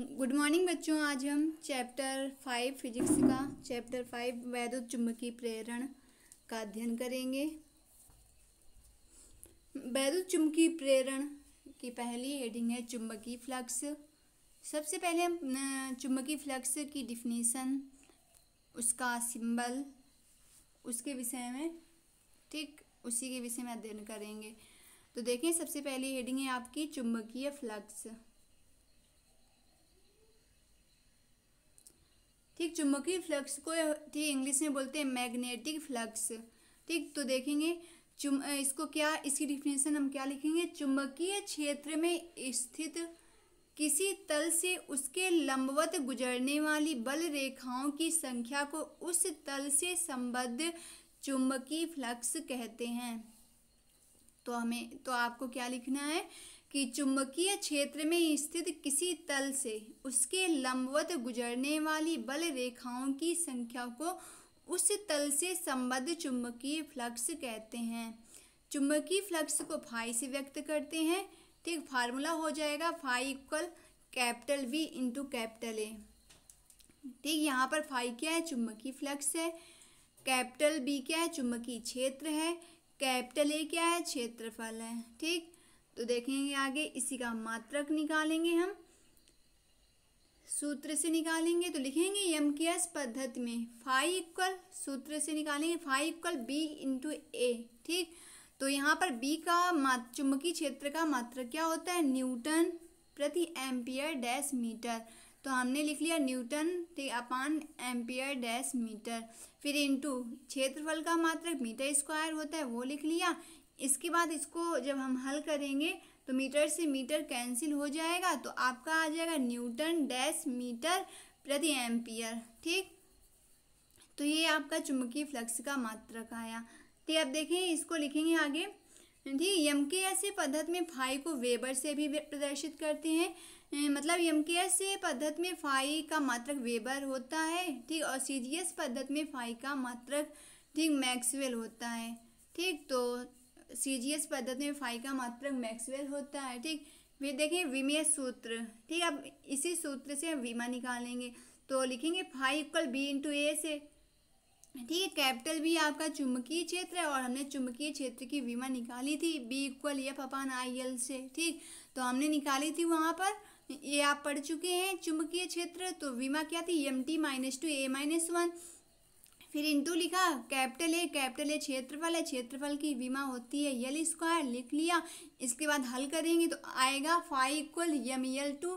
Good morning बच्चों आज हम चैप्टर फाइव फिजिक्स का चैप्टर फाइव वैद्युत चुंबकीय प्रेरण का अध्ययन करेंगे वैद्युत चुंबकीय प्रेरण की पहली हेडिंग है चुंबकीय फ्लक्स सबसे पहले हम चुंबकीय फ्लक्स की डिफिनीसन उसका सिंबल उसके विषय में ठीक उसी के विषय में अध्ययन करेंगे तो देखें सबसे पहली हेडिंग है आपकी चुंबकीय फ्लक्स ठीक चुम्बकीय फ्लक्स को ठीक इंग्लिश में बोलते हैं मैग्नेटिक फ्लक्स ठीक तो देखेंगे चुम इसको क्या इसकी डिफिनेशन हम क्या लिखेंगे चुम्बकीय क्षेत्र में स्थित किसी तल से उसके लंबवत गुजरने वाली बल रेखाओं की संख्या को उस तल से संबद्ध चुम्बकीय फ्लक्स कहते हैं तो हमें तो आपको क्या लिखना है कि चुंबकीय क्षेत्र में स्थित किसी तल से उसके लंबवत गुजरने वाली बल रेखाओं की संख्या को उस तल से संबद्ध चुंबकीय फ्लक्स कहते हैं चुंबकीय फ्लक्स को फाई से व्यक्त करते हैं ठीक फार्मूला हो जाएगा phi equal capital V into capital A ठीक यहाँ पर फाई क्या है चुंबकीय फ्लक्स है कैपिटल बी क्या है चुंबकीय क्षेत्र है कैपिटल ए क्या है क्षेत्रफल है ठीक तो देखेंगे आगे इसी का मात्रक निकालेंगे हम सूत्र से निकालेंगे तो लिखेंगे यम के एस पद्धति में फाइव इक्वल सूत्र से निकालेंगे phi equal B into A ठीक तो यहाँ पर बी का चुंबकीय क्षेत्र का मात्र क्या होता है न्यूटन प्रति एम्पियर डैश मीटर तो हमने लिख लिया newton upon ampere dash metre फिर इंटू क्षेत्रफल का मात्रक मीटर स्क्वायर होता है वो लिख लिया इसके बाद इसको जब हम हल करेंगे तो मीटर से मीटर कैंसिल हो जाएगा तो आपका आ जाएगा न्यूटन डैश मीटर प्रति एम्पियर ठीक तो ये आपका चुंबकीय फ्लक्स का मात्रक आया ठीक आप देखें इसको लिखेंगे आगे ठीक यम के ऐसे पद्धति में फाई को वेबर से भी प्रदर्शित करते हैं मतलब यम के ऐसे पद्धति में फाई का मात्रक वेबर होता है ठीक और सी जी एस पद्धति में फाई का मात्रक ठीक मैक्सवेल होता है ठीक तो सी जी एस पद्धति में फाइव का मात्रक मैक्सवेल होता है ठीक वे देखें विमीय सूत्र ठीक अब इसी सूत्र से हम विमा निकालेंगे तो लिखेंगे phi equal B into A से ठीक है कैपिटल बी आपका चुंबकीय क्षेत्र है और हमने चुंबकीय क्षेत्र की विमा निकाली थी B equal F upon I L से ठीक तो हमने निकाली थी वहाँ पर ये आप पढ़ चुके हैं चुंबकीय क्षेत्र तो विमा क्या थी M T minus two A minus one फिर इंटू लिखा कैपिटल ए कैपिटल ए क्षेत्रफल है क्षेत्रफल की विमा होती है यल स्क्वायर लिख लिया इसके बाद हल करेंगे तो आएगा phi equal M L two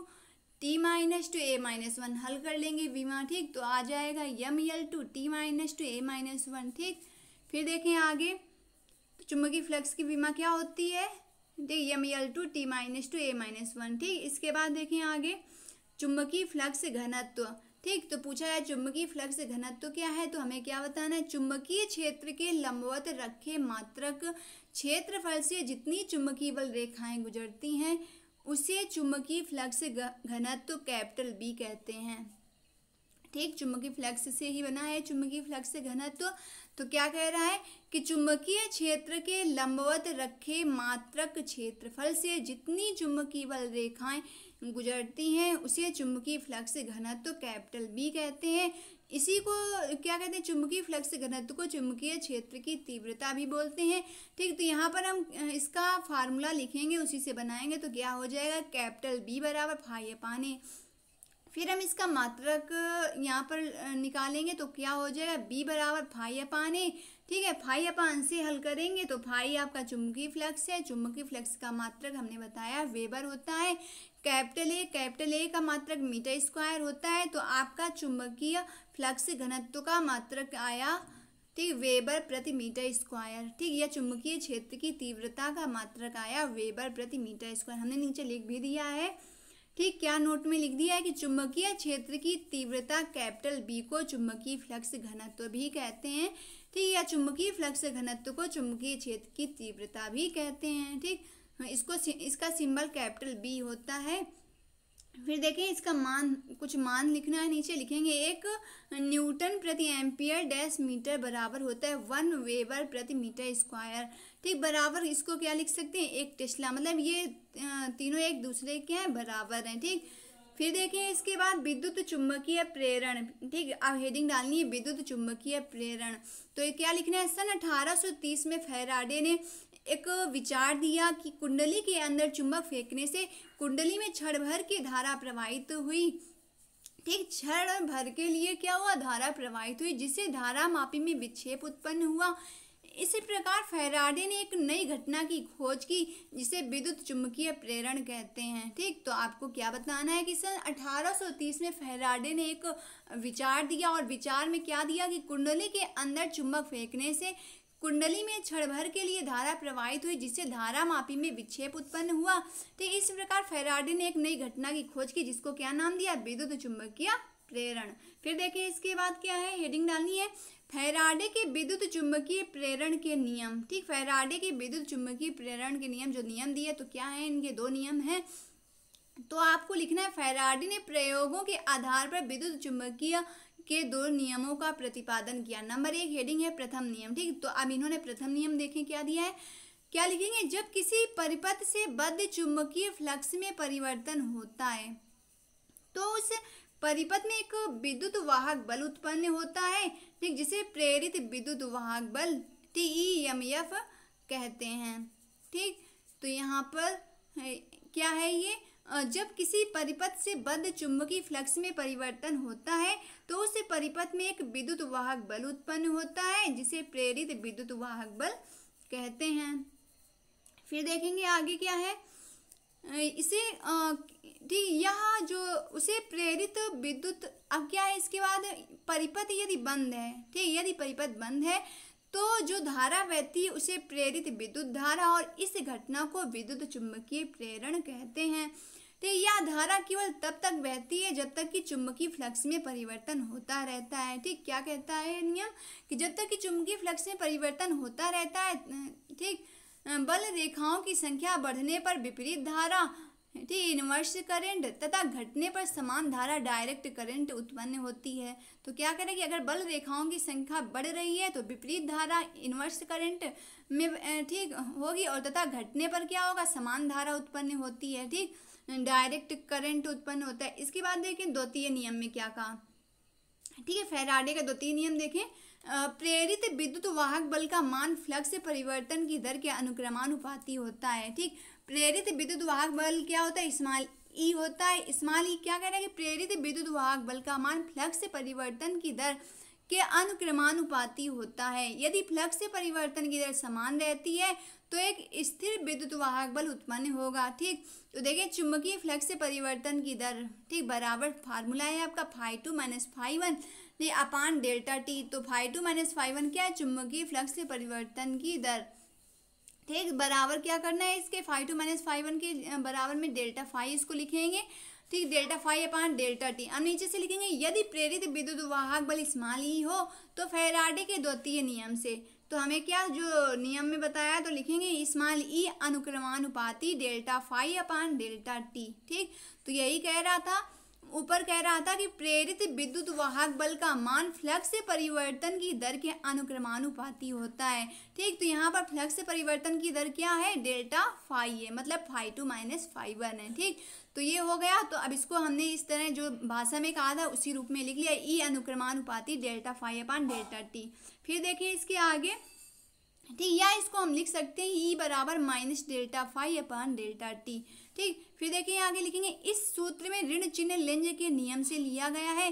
T minus two A minus one हल कर लेंगे बीमा ठीक तो आ जाएगा M L two T minus two A minus one ठीक फिर देखें आगे तो चुम्बकीय फ्लक्स की बीमा क्या होती है ठीक M L two T minus two A minus one ठीक इसके बाद देखें आगे चुम्बकीय फ्लक्स घनत्व ठीक तो पूछा है चुंबकीय फ्लक्स घनत्व क्या है तो हमें क्या बताना है चुंबकीय क्षेत्र के लंबवत रखे मात्रक क्षेत्रफल से जितनी चुंबकीय बल रेखाएं गुजरती हैं उसे चुंबकीय फ्लक्स घनत्व कैपिटल बी कहते हैं ठीक चुंबकीय फ्लक्स से ही बना है चुंबकीय फ्लक्स से घनत्व तो क्या कह रहा है कि चुंबकीय क्षेत्र के लंबवत रखे मात्रक क्षेत्रफल से जितनी चुंबकीय बल रेखाएं गुजरती हैं उसे चुंबकीय फ्लक्स घनत्व कैपिटल बी कहते हैं इसी को क्या कहते हैं चुंबकीय फ्लक्स घनत्व को चुंबकीय क्षेत्र की तीव्रता भी बोलते हैं ठीक तो यहाँ पर हम इसका फार्मूला लिखेंगे उसी से बनाएंगे तो क्या हो जाएगा कैपिटल बी बराबर फाइव अपान ए फिर हम इसका मात्रक यहाँ पर निकालेंगे तो क्या हो जाएगा बी बराबर फाइव पाने ए ठीक है फाइव पान से हल करेंगे तो फाइव आपका चुंबकीय फ्लक्स है चुंबकीय फ्लक्स का मात्रक हमने बताया वेबर होता है कैपिटल ए कैपिटल ए का मात्रक मीटर स्क्वायर होता है तो आपका चुंबकीय फ्लक्स घनत्व का मात्रक आया ठीक वेबर प्रति मीटर स्क्वायर ठीक या चुंबकीय क्षेत्र की तीव्रता का मात्रक आया वेबर प्रति मीटर स्क्वायर हमने नीचे लिख भी दिया है ठीक क्या नोट में लिख दिया है कि चुंबकीय क्षेत्र की तीव्रता कैपिटल बी को चुंबकीय फ्लक्स घनत्व भी कहते हैं ठीक या चुंबकीय फ्लक्स घनत्व को चुंबकीय क्षेत्र की तीव्रता भी कहते हैं ठीक हाँ, इसको इसका सिंबल कैपिटल बी होता है फिर देखें इसका मान कुछ मान लिखना है नीचे लिखेंगे एक न्यूटन प्रति एम्पियर डैश मीटर बराबर होता है वन वेबर प्रति मीटर स्क्वायर ठीक बराबर इसको क्या लिख सकते हैं एक टेस्ला मतलब ये तीनों एक दूसरे के हैं बराबर हैं ठीक फिर देखें इसके बाद विद्युत चुंबकीय प्रेरण ठीक अब हेडिंग डालनी है विद्युत चुंबकीय प्रेरण तो ये क्या लिखना है सन 1830 में फेराडे ने एक विचार दिया कि कुंडली के अंदर चुंबक फेंकने से कुंडली में क्षण भर की धारा प्रवाहित हुई ठीक क्षण भर के लिए क्या हुआ धारा प्रवाहित हुई जिससे धारा मापी में विक्षेप उत्पन्न हुआ इसी प्रकार फैराडे ने एक नई घटना की खोज की जिसे विद्युत चुंबकीय प्रेरण कहते हैं ठीक तो आपको क्या बताना है कि सन 1830 में फैराडे ने एक विचार दिया और विचार में क्या दिया कि कुंडली के अंदर चुंबक फेंकने से कुंडली में क्षण भर के लिए धारा प्रवाहित हुई जिससे धारा मापी में विक्षेप उत्पन्न हुआ तो इस प्रकार फेराडे ने एक नई घटना की खोज की जिसको क्या नाम दिया विद्युत चुंबकीय प्रेरण फिर देखिए इसके बाद क्या है हेडिंग डालनी है फेराडे के विद्युत चुंबकीय प्रेरण के नियम ठीक फेराडे के विद्युत चुंबकीय प्रेरण के नियम जो नियम दिए तो क्या है इनके दो नियम हैं तो आपको लिखना है फेराडे ने प्रयोगों के आधार पर विद्युत चुंबकीय के दो नियमों का प्रतिपादन किया नंबर एक हेडिंग है प्रथम नियम ठीक तो अब इन्होंने प्रथम नियम देखें क्या दिया है क्या लिखेंगे जब किसी परिपथ से बद्ध चुंबकीय फ्लक्स में परिवर्तन होता है तो उस परिपथ में एक विद्युत वाहक बल उत्पन्न होता है ठीक जिसे प्रेरित विद्युत वाहक बल टी एम एफ कहते हैं ठीक तो यहाँ पर क्या है ये जब किसी परिपथ से बद्ध चुंबकीय फ्लक्स में परिवर्तन होता है तो उस परिपथ में एक विद्युत वाहक बल उत्पन्न होता है जिसे प्रेरित विद्युत वाहक बल कहते हैं फिर देखेंगे आगे क्या है इसे ठीक यह जो उसे प्रेरित विद्युत अब क्या है इसके बाद परिपथ यदि बंद है ठीक यदि परिपथ बंद है तो जो धारा बहती है उसे प्रेरित विद्युत धारा और इस घटना को विद्युत चुंबकीय प्रेरण कहते हैं तो यह धारा केवल तब तक बहती है जब तक कि चुंबकीय फ्लक्स में परिवर्तन होता रहता है ठीक क्या कहता है नियम कि जब तक कि चुंबकीय फ्लक्स में परिवर्तन होता रहता है ठीक बल रेखाओं की संख्या बढ़ने पर विपरीत धारा ठीक इनवर्स करंट तथा घटने पर समान धारा डायरेक्ट करंट उत्पन्न होती है तो क्या करें कि अगर बल रेखाओं की संख्या बढ़ रही है तो विपरीत धारा इनवर्स करंट में ठीक होगी और तथा घटने पर क्या होगा समान धारा उत्पन्न होती है ठीक डायरेक्ट करंट उत्पन्न होता है इसके बाद देखें द्वितीय नियम में क्या कहा ठीक है फेराडे का द्वितीय नियम देखें प्रेरित विद्युत वाहक बल का मान फ्लक्स से परिवर्तन की दर के अनुक्रमानुपाती होता है ठीक प्रेरित विद्युत वाहक बल क्या होता है इस्माल ई होता है इस्माल ई क्या कह रहा है कि प्रेरित विद्युत वाहक बल का मान फ्लक्स से परिवर्तन की दर के अनुक्रमानुपाति होता है यदि फ्लक्स से परिवर्तन की दर समान रहती है तो एक स्थिर विद्युत वाहक बल उत्पन्न होगा ठीक तो देखिए चुंबकीय फ्लक्स से परिवर्तन की दर ठीक बराबर फार्मूला है आपका phi two minus phi one ये अपान डेल्टा टी तो phi two minus phi one क्या है चुंबकीय फ्लक्स से परिवर्तन की दर ठीक बराबर क्या करना है इसके phi two minus phi one के बराबर में डेल्टा फाइव इसको लिखेंगे ठीक delta phi upon delta T अब नीचे से लिखेंगे यदि प्रेरित विद्युत वाहक बल स्मॉल ई हो तो फेराडे के द्वितीय नियम से तो हमें क्या जो नियम में बताया तो लिखेंगे स्मॉल ई अनुक्रमानुपाती delta phi upon delta T ठीक तो यही कह रहा था ऊपर कह रहा था कि प्रेरित विद्युत वाहक बल का मान फ्लक्स से परिवर्तन की दर के अनुक्रमानुपाती होता है ठीक तो यहाँ पर फ्लक्स से परिवर्तन की दर क्या है डेल्टा फाइव है मतलब phi two minus phi one है ठीक तो ये हो गया तो अब इसको हमने इस तरह जो भाषा में कहा था उसी रूप में लिख लिया ई अनुक्रमानुपाती delta phi upon delta T फिर देखिए इसके आगे ठीक या इसको हम लिख सकते हैं ई बराबर minus delta phi upon delta T ठीक फिर देखिए आगे लिखेंगे इस सूत्र में ऋण चिन्ह लेंज के नियम से लिया गया है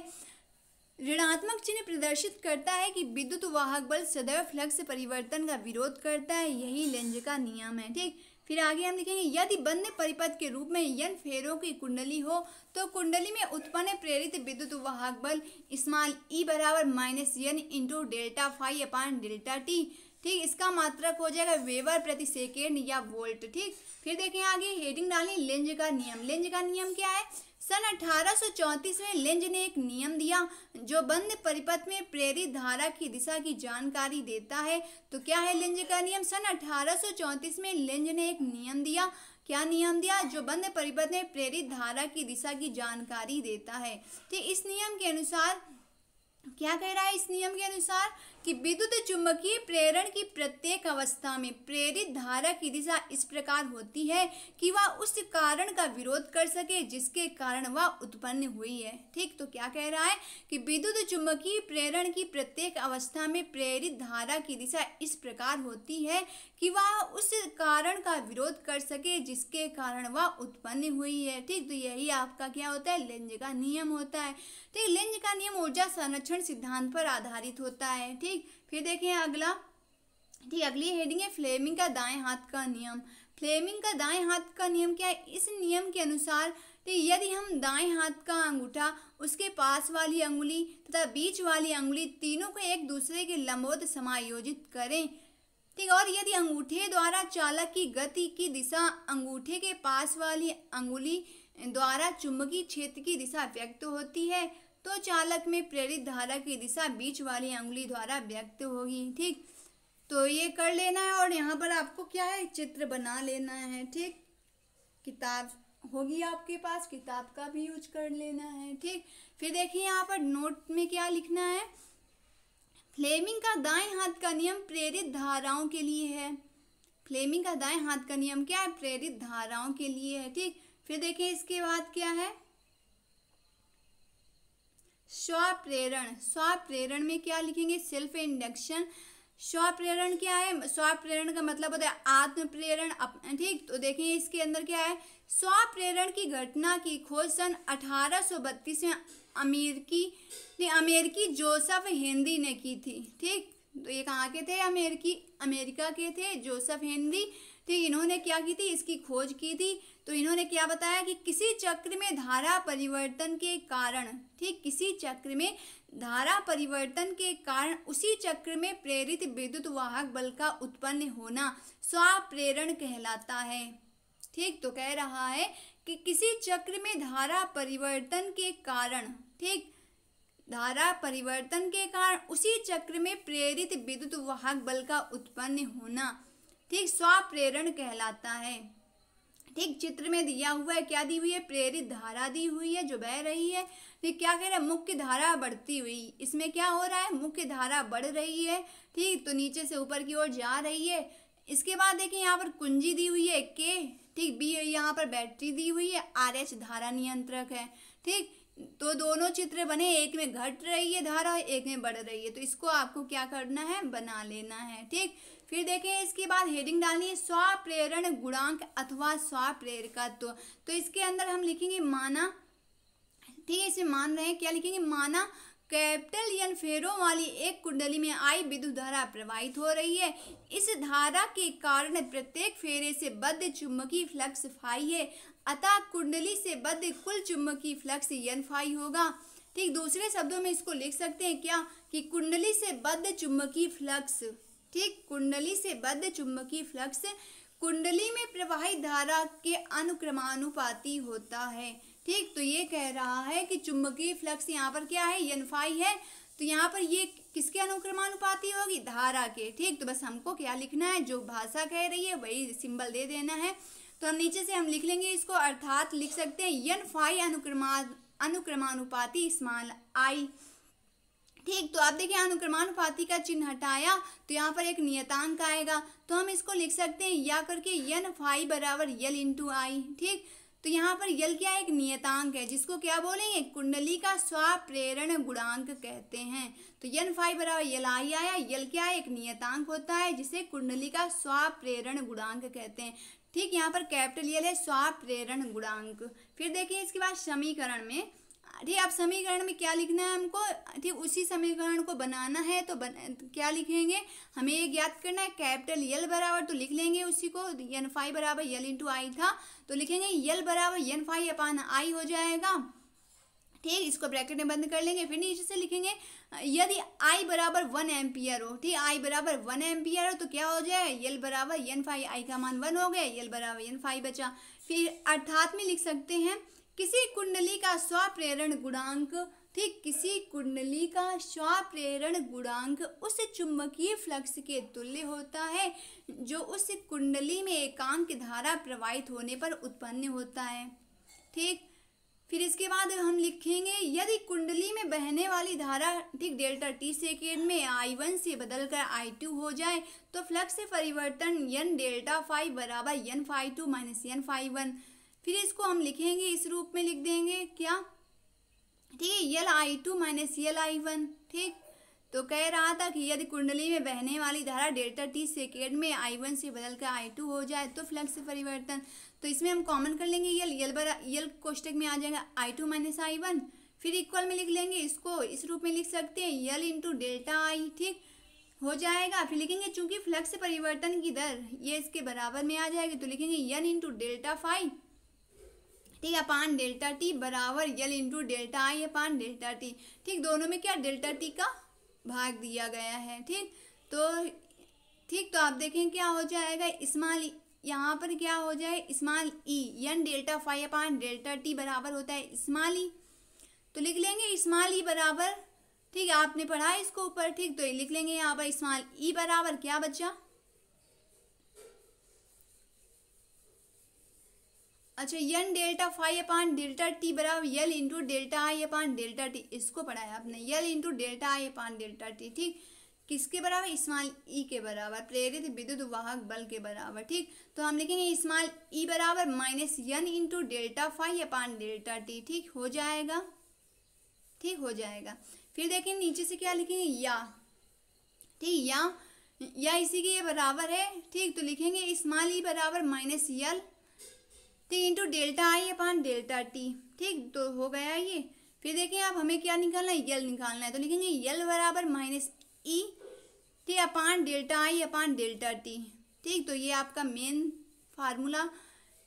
ऋणात्मक चिन्ह प्रदर्शित करता है कि विद्युत वाहक बल सदैव फ्लक्स परिवर्तन का विरोध करता है यही लेंज का नियम है ठीक फिर आगे हम लिखेंगे यदि बंद परिपथ के रूप में यन फेरों की कुंडली हो तो कुंडली में उत्पन्न प्रेरित विद्युत वाहक बल स्मॉल ई e बराबर minus N into delta phi upon delta T ठीक इसका मात्रक हो जाएगा वेवर प्रति सेकेंड या वोल्ट ठीक फिर देखें आगे हेडिंग डालें लेंज का नियम लेंज का नियम क्या है सन 1834 में लिंज ने एक नियम दिया जो बंद परिपथ में प्रेरित धारा की दिशा की जानकारी देता है तो क्या है लिंज का नियम सन 1834 में लिंज ने एक नियम दिया क्या नियम दिया जो बंद परिपथ में प्रेरित धारा की दिशा की जानकारी देता है ठीक इस नियम के अनुसार क्या कह रहा है इस नियम के अनुसार कि विद्युत चुंबकीय प्रेरण की प्रत्येक अवस्था में प्रेरित धारा की दिशा इस प्रकार होती है कि वह उस कारण का विरोध कर सके जिसके कारण वह उत्पन्न हुई है ठीक तो क्या कह रहा है कि विद्युत चुंबकीय प्रेरण की प्रत्येक अवस्था में प्रेरित धारा की दिशा इस प्रकार होती है कि वह उस कारण का विरोध कर सके जिसके कारण वह उत्पन्न हुई है ठीक तो यही आपका क्या होता है लेंज का नियम होता है ठीक लेंज का नियम ऊर्जा संरक्षण सिद्धांत पर आधारित होता है ठीक ठीक फिर देखें अगला ठीक अगली हेडिंग है फ्लेमिंग का दाएं हाथ का नियम फ्लेमिंग का दाएं हाथ का नियम क्या है इस नियम के अनुसार ठीक यदि हम दाएं हाथ का अंगूठा उसके पास वाली अंगुली तथा बीच वाली अंगुली तीनों को एक दूसरे के लंबोत समायोजित करें ठीक और यदि अंगूठे द्वारा चालक की गति की दिशा अंगूठे के पास वाली अंगुली द्वारा चुंबकीय क्षेत्र की दिशा व्यक्त होती है तो चालक में प्रेरित धारा की दिशा बीच वाली अंगुली द्वारा व्यक्त होगी ठीक तो ये कर लेना है और यहाँ पर आपको क्या है चित्र बना लेना है ठीक किताब होगी आपके पास किताब का भी यूज कर लेना है ठीक फिर देखिए यहाँ पर नोट में क्या लिखना है फ्लेमिंग का दाएं हाथ का नियम प्रेरित धाराओं के लिए है फ्लेमिंग का दाएं हाथ का नियम क्या है प्रेरित धाराओं के लिए है ठीक फिर देखिए इसके बाद क्या है स्वप्रेरण स्वप्रेरण में क्या लिखेंगे सेल्फ इंडक्शन स्वप्रेरण क्या है स्वप्रेरण का मतलब होता है आत्म प्रेरण ठीक तो देखें इसके अंदर क्या है स्वप्रेरण की घटना की खोज सन अठारह में अमेरिकी ने अमेरिकी जोसफ हेनरी ने की थी ठीक तो ये कहाँ के थे अमेरिकी अमेरिका के थे जोसफ हेनरी तो इन्होंने क्या की थी इसकी खोज की थी तो इन्होंने क्या बताया कि किसी चक्र में धारा परिवर्तन के कारण ठीक किसी चक्र में धारा परिवर्तन के कारण उसी चक्र में प्रेरित विद्युत वाहक बल का उत्पन्न होना स्वाप्रेरण कहलाता है ठीक तो कह रहा है कि किसी चक्र में धारा परिवर्तन के कारण ठीक धारा परिवर्तन के कारण उसी चक्र में प्रेरित विद्युत वाहक बल का उत्पन्न होना ठीक स्वप्रेरण कहलाता है ठीक चित्र में दिया हुआ है क्या दी हुई है प्रेरित धारा दी हुई है जो बह रही है ठीक क्या कह रहा है मुख्य धारा बढ़ती हुई इसमें क्या हो रहा है मुख्य धारा बढ़ रही है ठीक तो नीचे से ऊपर की ओर जा रही है इसके बाद देखिए यहाँ पर कुंजी दी हुई है के ठीक बी यहाँ पर बैटरी दी हुई है आर एच धारा नियंत्रक है ठीक तो दोनों चित्र बने एक में घट रही है धारा एक में बढ़ रही है तो इसको आपको क्या करना है बना लेना है ठीक फिर देखें इसके बाद हेडिंग डालनी है स्वप्रेरण गुणांक अथवा स्वप्रेरकत्व तो, तो इसके अंदर हम लिखेंगे माना ठीक है इसमें मान रहे हैं क्या लिखेंगे माना कैपिटल यन फेरों वाली एक कुंडली में आई विद्युत धारा प्रवाहित हो रही है इस धारा के कारण प्रत्येक फेरे से बद्ध चुंबकीय फ्लक्स फाई है अतः कुंडली से बद्ध कुल चुंबकीय फ्लक्स यन फाई होगा ठीक दूसरे शब्दों में इसको लिख सकते हैं क्या कि कुंडली से बद्ध चुंबकीय फ्लक्स ठीक कुंडली से बद्ध चुंबकीय फ्लक्स कुंडली में प्रवाहित धारा के अनुक्रमानुपाती होता है ठीक तो ये कह रहा है कि चुंबकीय फ्लक्स यहाँ पर क्या है यनफाई है तो यहाँ पर ये किसके अनुक्रमानुपाती होगी धारा के ठीक तो बस हमको क्या लिखना है जो भाषा कह रही है वही सिंबल दे देना है तो हम नीचे से हम लिख लेंगे इसको अर्थात लिख सकते हैं यन फाई अनुक्रमा अनुक्रमानुपाती स्मॉल आई ठीक तो आप देखिए अनुक्रमानुपाती का चिन्ह हटाया तो यहाँ पर एक नियतांक आएगा तो हम इसको लिख सकते हैं या करके यन फाई बराबर यल इंटू आई ठीक तो यहाँ पर यल क्या एक नियतांक है जिसको क्या बोलेंगे कुंडली का स्वाप्रेरण गुणांक कहते हैं तो यन फाई बराबर यल आई आया यल क्या एक नियतांक होता है जिसे कुंडली का स्वाप्रेरण गुणांक कहते हैं ठीक यहाँ पर कैपिटल यल है स्वाप्रेरण गुणांक फिर देखिए इसके बाद समीकरण में ठीक अब समीकरण में क्या लिखना है हमको ठीक उसी समीकरण को बनाना है तो बन, क्या लिखेंगे हमें ये ज्ञात करना है कैपिटल यल बराबर तो लिख लेंगे उसी को यन फाई बराबर यल इंटू आई था तो लिखेंगे यल बराबर यन फाई अपान आई हो जाएगा ठीक इसको ब्रैकेट में बंद कर लेंगे फिर नीचे से लिखेंगे यदि आई बराबर वन एम्पियर हो ठीक आई बराबर वन एम्पियर हो तो क्या हो जाए यल बराबर यन फाई आई का मान वन हो गया यल बराबर यन फाई बचा फिर अर्थात में लिख सकते हैं किसी कुंडली का स्व प्रेरण गुणांक ठीक किसी कुंडली का स्व प्रेरण गुणांक उस चुंबकीय फ्लक्स के तुल्य होता है जो उस कुंडली में एकांक धारा प्रवाहित होने पर उत्पन्न होता है ठीक फिर इसके बाद हम लिखेंगे यदि कुंडली में बहने वाली धारा ठीक डेल्टा टी सेकेंड में आई वन से बदल कर आई टू हो जाए तो फ्लक्स परिवर्तन यन डेल्टा फाइव बराबर N phi two minus N phi one फिर इसको हम लिखेंगे इस रूप में लिख देंगे क्या ठीक है L I two minus L I one ठीक तो कह रहा था कि यदि कुंडली में बहने वाली धारा डेल्टा टी सेकेंड में आई वन से बदल कर आई टू हो जाए तो फ्लक्स परिवर्तन तो इसमें हम कॉमन कर लेंगे यल यल बर यल कोष्टक में आ जाएगा I two minus I one फिर इक्वल में लिख लेंगे इसको इस रूप में लिख सकते हैं यल इंटू डेल्टा आई ठीक हो जाएगा फिर लिखेंगे चूंकि फ्लक्स परिवर्तन की दर ये इसके बराबर में आ जाएगी तो लिखेंगे यन इंटू डेल्टा फाइव ठीक है अपान डेल्टा टी बराबर L into delta I upon delta T ठीक दोनों में क्या डेल्टा टी का भाग दिया गया है ठीक तो ठीक तो आप देखें क्या हो जाएगा इस्माल e, यहाँ पर क्या हो जाए small E N delta phi upon delta T बराबर होता है इस्माल ई e। तो लिख लेंगे इस्माल ई e बराबर ठीक है आपने पढ़ा इसको ऊपर ठीक तो लिख लेंगे यहाँ पर इस्माल ई बराबर क्या बच्चा अच्छा N delta phi upon delta T बराबर L into delta I upon delta T इसको पढ़ाया आपने L into delta I upon delta T ठीक किसके बराबर इस्माल ई के बराबर प्रेरित विद्युत वाहक बल के बराबर ठीक तो हम लिखेंगे इस्माल ई बराबर minus N into delta phi upon delta T ठीक हो जाएगा ठीक हो जाएगा फिर देखें नीचे से क्या लिखेंगे या ठीक या या इसी के बराबर है ठीक तो लिखेंगे इस्माल ई बराबर माइनस यल ठीक इंटू तो delta I upon delta T ठीक तो हो गया ये फिर देखें आप हमें क्या निकालना है यल निकालना है तो लिखेंगे यल बराबर माइनस ई e। ठीक upon delta I upon delta T ठीक तो ये आपका मेन फार्मूला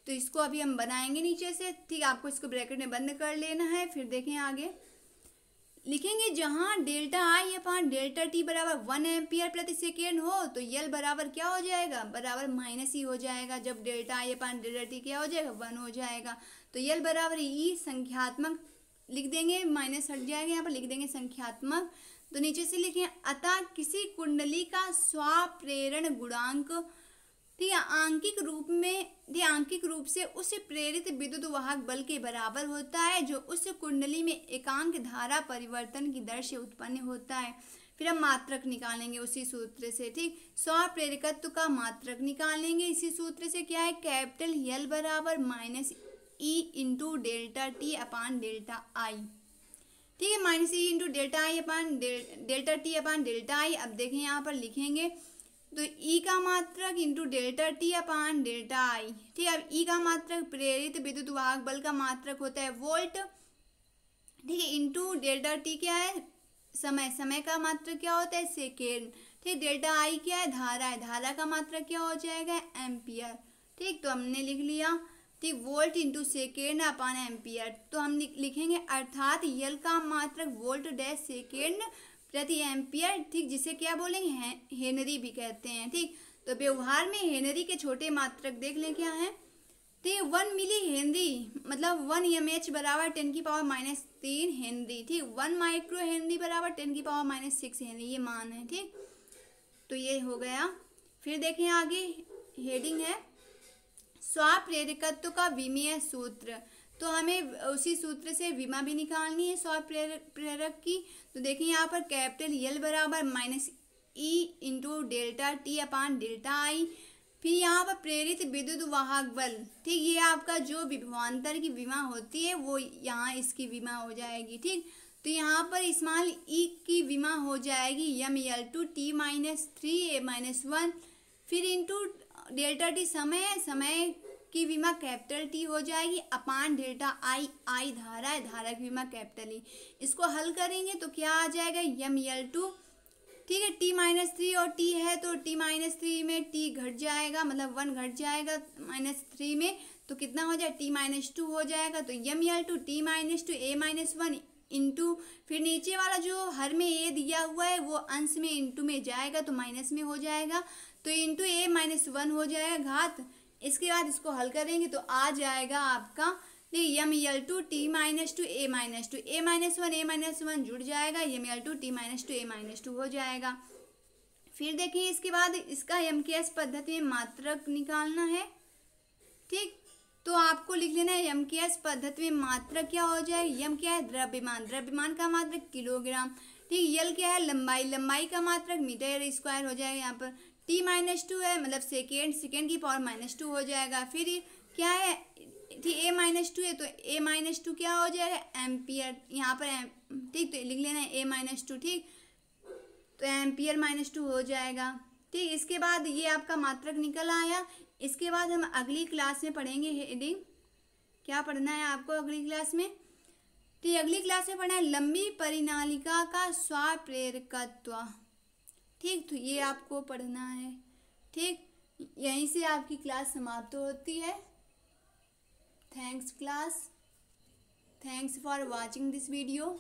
तो इसको अभी हम बनाएंगे नीचे से ठीक आपको इसको ब्रैकेट में बंद कर लेना है फिर देखें आगे लिखेंगे जहाँ delta I upon delta T बराबर वन एम्पियर प्रति सेकेंड हो तो यल बराबर क्या हो जाएगा बराबर माइनस ही e हो जाएगा जब delta I upon delta T क्या हो जाएगा वन हो जाएगा तो यल बराबर ई e संख्यात्मक लिख देंगे माइनस हट जाएगा यहाँ पर लिख देंगे संख्यात्मक तो नीचे से लिखें अतः किसी कुंडली का स्वाप्रेरण गुणांक है आंकिक रूप में आंकिक रूप से उस प्रेरित विद्युत वाहक बल के बराबर होता है जो उस कुंडली में एकांक धारा परिवर्तन की दर से उत्पन्न होता है फिर हम मात्रक निकालेंगे उसी सूत्र से ठीक सौ प्रेरकत्व का मात्रक निकालेंगे इसी सूत्र से क्या है कैपिटल यल बराबर minus E into delta T upon delta I ठीक है minus E into delta I upon delta T upon delta I अब देखें यहाँ पर लिखेंगे तो ई का मात्रक into delta T upon delta I ठीक है अब ई e का मात्रक प्रेरित विद्युत वाहक बल का मात्रक होता है वोल्ट ठीक है इंटू डेल्टा टी क्या है समय समय का मात्र क्या होता है सेकेंड ठीक डेल्टा आई क्या है धारा है धारा का मात्र क्या हो जाएगा एम्पियर ठीक तो हमने लिख लिया ठीक volt into second upon ampere तो हम लिखेंगे अर्थात यल का मात्रक वोल्ट डैश सेकेंड प्रति एम्पियर ठीक जिसे क्या बोलेंगे हैं, हेनरी भी कहते हैं ठीक तो व्यवहार में हेनरी के छोटे मात्रक देख लें क्या है ठीक तो वन मिली हेनरी मतलब वन एम एच बराबर टेन की पावर माइनस तीन हेनरी ठीक वन माइक्रो हेनरी बराबर टेन की पावर माइनस सिक्स हेनरी ये मान है ठीक तो ये हो गया फिर देखें आगे हेडिंग है स्वाप्रेरकत्व का विमीय सूत्र तो हमें उसी सूत्र से विमा भी निकालनी है सौ प्रेरक की तो देखिए यहाँ पर कैपिटल यल बराबर minus E into delta T upon delta I फिर यहाँ पर प्रेरित विद्युत वाहक बल ठीक ये आपका जो विभवान्तर की विमा होती है वो यहाँ इसकी विमा हो जाएगी ठीक तो यहाँ पर इस्माल ई e की विमा हो जाएगी M L two T minus three A minus one फिर इंटू डेल्टा टी समय समय की बीमा कैपिटल टी हो जाएगी अपान डेल्टा आई आई धारा है धारा की बीमा कैपिटल ई इसको हल करेंगे तो क्या आ जाएगा यम यल टू ठीक है टी माइनस थ्री और टी है तो टी माइनस थ्री में टी घट जाएगा मतलब वन घट जाएगा माइनस थ्री में तो कितना हो जाए टी माइनस टू हो जाएगा तो M L two T minus two A minus one into फिर नीचे वाला जो हर में ए दिया हुआ है वो अंश में इंटू में जाएगा तो माइनस में हो जाएगा तो इंटू ए माइनस वन हो जाएगा घात इसके बाद इसको हल करेंगे तो आ जाएगा आपका देखिए M L two T minus two A minus two A minus one A minus one जुड़ जाएगा M L two T minus two A minus two हो जाएगा फिर देखिए इसके बाद इसका यम के एस पद्धति में मात्रक निकालना है ठीक तो आपको लिख लेना है यम के एस पद्धति में मात्रक क्या हो जाए यम क्या है द्रव्यमान द्रव्यमान का मात्रक किलोग्राम ठीक यल क्या है लंबाई लंबाई का मात्रक मीटर स्क्वायर हो जाएगा यहाँ पर टी माइनस टू है मतलब सेकेंड सेकेंड की पावर माइनस टू हो जाएगा फिर क्या है थी ए माइनस टू है तो ए माइनस टू क्या हो जाएगा एम्पियर यहाँ पर एम ठीक तो लिख लेना है ए माइनस टू ठीक तो एम्पियर माइनस टू हो जाएगा ठीक इसके बाद ये आपका मात्रक निकल आया इसके बाद हम अगली क्लास में पढ़ेंगे हेडिंग क्या पढ़ना है आपको अगली क्लास में ठीक अगली क्लास में पढ़ना है लंबी परिनालिका का स्वाप्रेरकत्व ठीक तो ये आपको पढ़ना है ठीक यहीं से आपकी क्लास समाप्त होती है thanks class thanks for watching this video